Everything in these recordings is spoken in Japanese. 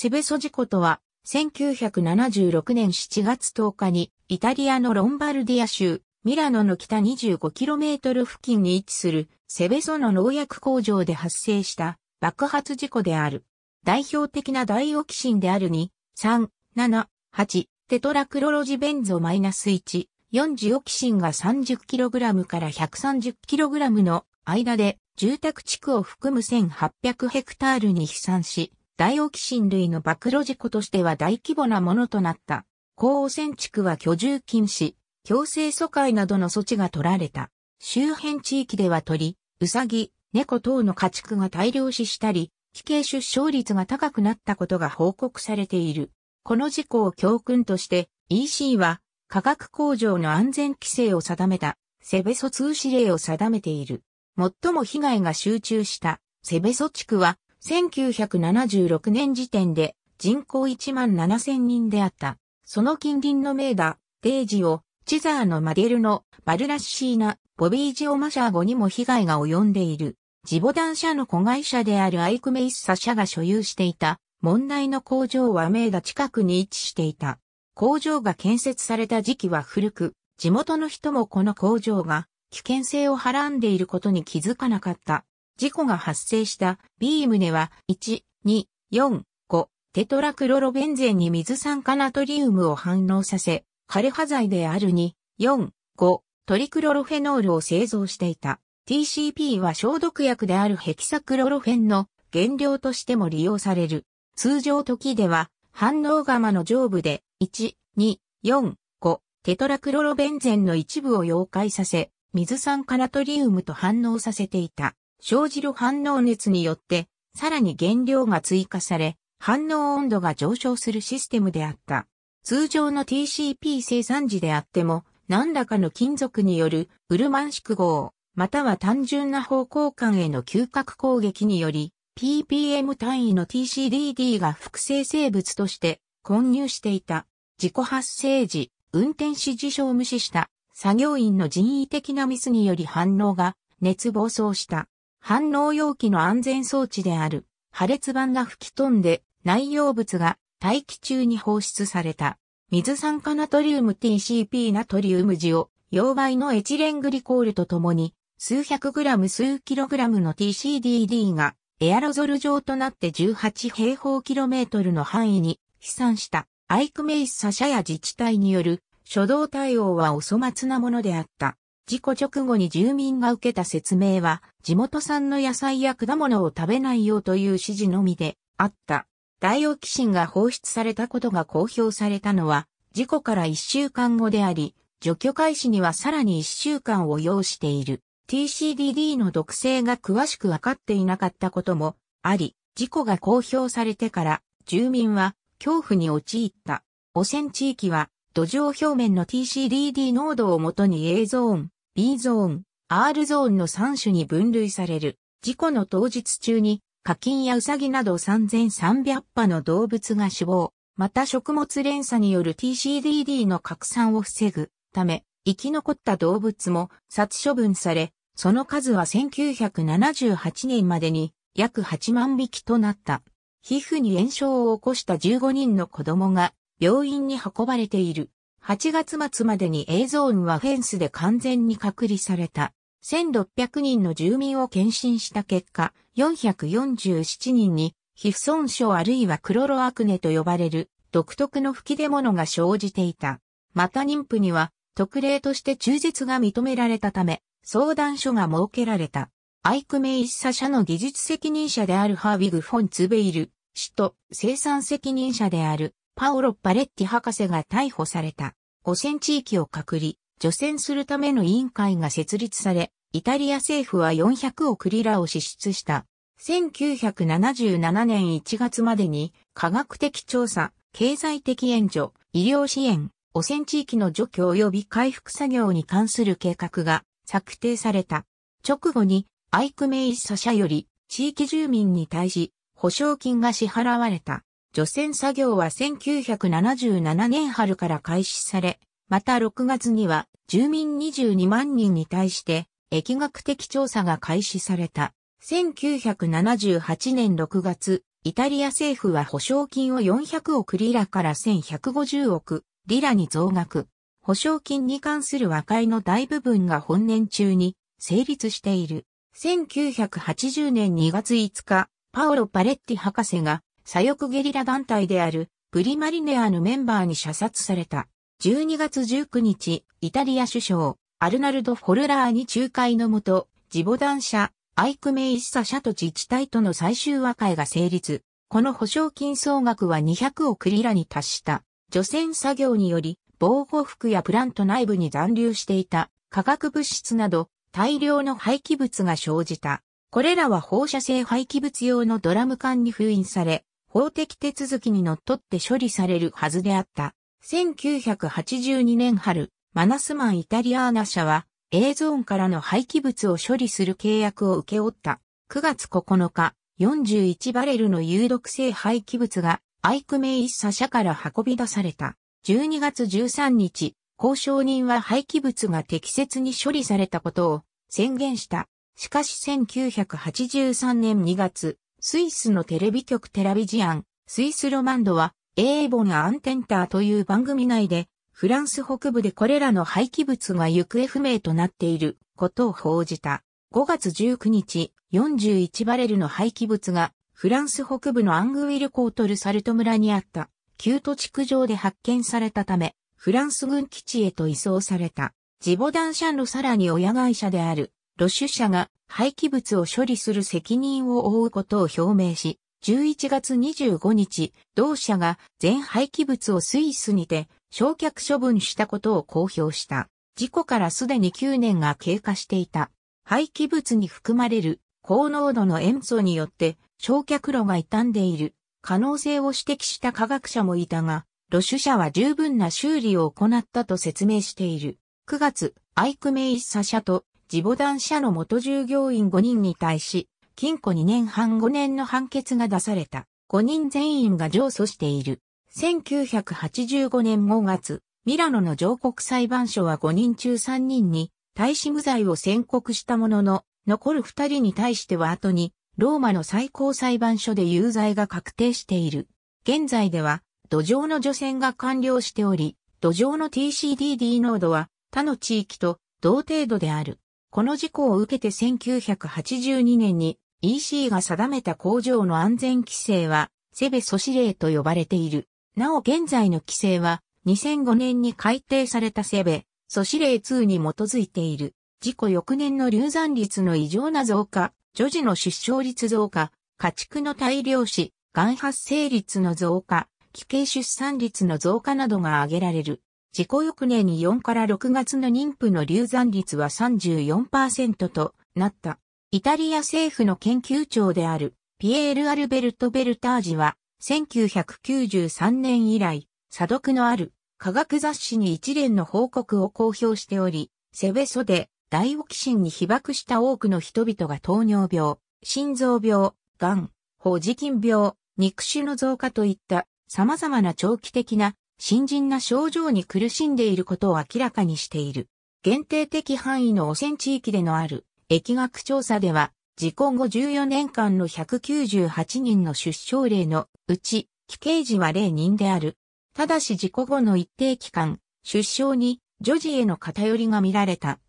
セベソ事故とは、1976年7月10日に、イタリアのロンバルディア州、ミラノの北 25km 付近に位置する、セベソの農薬工場で発生した爆発事故である。代表的なダイオキシンである2、3、7、8、テトラクロロジベンゾマイナス -1、40オキシンが 30kg から 130kg の間で住宅地区を含む1800ヘクタールに飛散し、ダイオキシン類の暴露事故としては大規模なものとなった。高汚染地区は居住禁止、強制疎開などの措置が取られた。周辺地域では鳥、ウサギ、猫等の家畜が大量死したり、危険出生率が高くなったことが報告されている。この事故を教訓として EC は化学工場の安全規制を定めたセベソ通指令を定めている。最も被害が集中したセベソ地区は1976年時点で人口1万7000人であった。その近隣の名ーデージオ、チザーのマデルの、バルラッシーナ、ボビージオマシャーゴにも被害が及んでいる。ジボダン社の子会社であるアイクメイッサ社が所有していた問題の工場は名ー近くに位置していた。工場が建設された時期は古く、地元の人もこの工場が危険性をはらんでいることに気づかなかった。事故が発生したビームネは1、2、4、5テトラクロロベンゼンに水酸化ナトリウムを反応させ、枯葉剤である2、4、5トリクロロフェノールを製造していた。TCP は消毒薬であるヘキサクロロフェンの原料としても利用される。通常時では反応釜の上部で1、2、4、5テトラクロロベンゼンの一部を溶解させ、水酸化ナトリウムと反応させていた。生じる反応熱によって、さらに原料が追加され、反応温度が上昇するシステムであった。通常の TCP 生産時であっても、何らかの金属によるウルマン縮合、または単純な方向感への嗅覚攻撃により、ppm 単位の TCDD が複製生物として混入していた。自己発生時、運転指示書を無視した作業員の人為的なミスにより反応が熱暴走した。反応容器の安全装置である破裂板が吹き飛んで内容物が大気中に放出された。水酸化ナトリウム TCP ナトリウムジを溶媒のエチレングリコールとともに数百グラム数キログラムの TCDD がエアロゾル状となって18平方キロメートルの範囲に飛散した。アイクメイス社や自治体による初動対応はお粗末なものであった。事故直後に住民が受けた説明は、地元産の野菜や果物を食べないようという指示のみであった。ダイオキシンが放出されたことが公表されたのは、事故から1週間後であり、除去開始にはさらに1週間を要している。TCDD の毒性が詳しく分かっていなかったこともあり、事故が公表されてから住民は恐怖に陥った。汚染地域は土壌表面の TCDD 濃度をもとに A ゾーン、B ゾーン、R ゾーンの3種に分類される。事故の当日中に、課金やウサギなど3300羽の動物が死亡、また食物連鎖による TCDD の拡散を防ぐため、生き残った動物も殺処分され、その数は1978年までに約8万匹となった。皮膚に炎症を起こした15人の子供が病院に運ばれている。8月末までに A ゾーンはフェンスで完全に隔離された。1600人の住民を検診した結果、447人に皮膚損傷あるいはクロロアクネと呼ばれる独特の吹き出物が生じていた。また妊婦には特例として忠実が認められたため、相談所が設けられた。アイクメイッサ社の技術責任者であるハービグ・フォン・ツベイル、氏と生産責任者であるパオロ・パレッティ博士が逮捕された。汚染地域を隔離、除染するための委員会が設立され、イタリア政府は400億リラを支出した。1977年1月までに科学的調査、経済的援助、医療支援、汚染地域の除去及び回復作業に関する計画が策定された。直後にアイクメイッサ社より地域住民に対し保証金が支払われた。除染作業は1977年春から開始され、また6月には住民22万人に対して疫学的調査が開始された。1978年6月、イタリア政府は保証金を400億リラから1150億リラに増額。保証金に関する和解の大部分が本年中に成立している。1980年2月5日、パオロ・パレッティ博士が左翼ゲリラ団体であるプリマリネアのメンバーに射殺された。12月19日、イタリア首相、アルナルド・フォルラーに仲介のもと、ジボダン社、アイクメイッサ社と自治体との最終和解が成立。この保証金総額は200億リラに達した。除染作業により、防護服やプラント内部に残留していた化学物質など大量の廃棄物が生じた。これらは放射性廃棄物用のドラム缶に封印され、法的手続きにのっとって処理されるはずであった。1982年春、マナスマンイタリアーナ社は、A ゾーンからの廃棄物を処理する契約を受け負った。9月9日、41バレルの有毒性廃棄物が、アイクメイ一社社から運び出された。12月13日、交渉人は廃棄物が適切に処理されたことを宣言した。しかし1983年2月、スイスのテレビ局テラビジアン、スイスロマンドは、英語がアンテンターという番組内で、フランス北部でこれらの廃棄物が行方不明となっていることを報じた。5月19日、41バレルの廃棄物が、フランス北部のアングウィルコートルサルト村にあった、旧都地区上で発見されたため、フランス軍基地へと移送された。ジボダンシャンのさらに親会社であるロシュ社が廃棄物を処理する責任を負うことを表明し、11月25日、同社が全廃棄物をスイスにて焼却処分したことを公表した。事故からすでに9年が経過していた。廃棄物に含まれる高濃度の塩素によって焼却炉が傷んでいる可能性を指摘した科学者もいたが、ロシュ社は十分な修理を行ったと説明している。9月、アイクメイッサ社と地母団社の元従業員5人に対し、禁錮2年半5年の判決が出された。5人全員が上訴している。1985年5月、ミラノの上告裁判所は5人中3人に、対死無罪を宣告したものの、残る2人に対しては後に、ローマの最高裁判所で有罪が確定している。現在では、土壌の除染が完了しており、土壌の TCDD 濃度は他の地域と同程度である。この事故を受けて1982年に EC が定めた工場の安全規制は、セベソ指令と呼ばれている。なお現在の規制は、2005年に改定されたセベ、ソ指令2に基づいている。事故翌年の流産率の異常な増加、女児の出生率増加、家畜の大量死、癌発生率の増加、危険出産率の増加などが挙げられる。事故翌年に4から6月の妊婦の流産率は34%となった。イタリア政府の研究長であるピエール・アルベルト・ベルタージは1993年以来、査読のある科学雑誌に一連の報告を公表しており、セベソで大オキシンに被爆した多くの人々が糖尿病、心臓病、癌、放うじ菌病、肉種の増加といった様々な長期的な新人な症状に苦しんでいることを明らかにしている。限定的範囲の汚染地域でのある疫学調査では、事故後14年間の198人の出生例のうち、既刑時は0人である。ただし事故後の一定期間、出生に女児への偏りが見られた。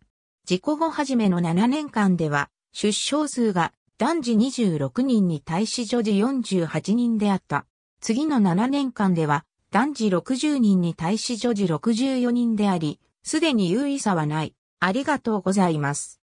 事故後初めの7年間では、出生数が男児26人に対し女児48人であった。次の7年間では、男児60人に対し女児64人であり、すでに優位差はない。ありがとうございます。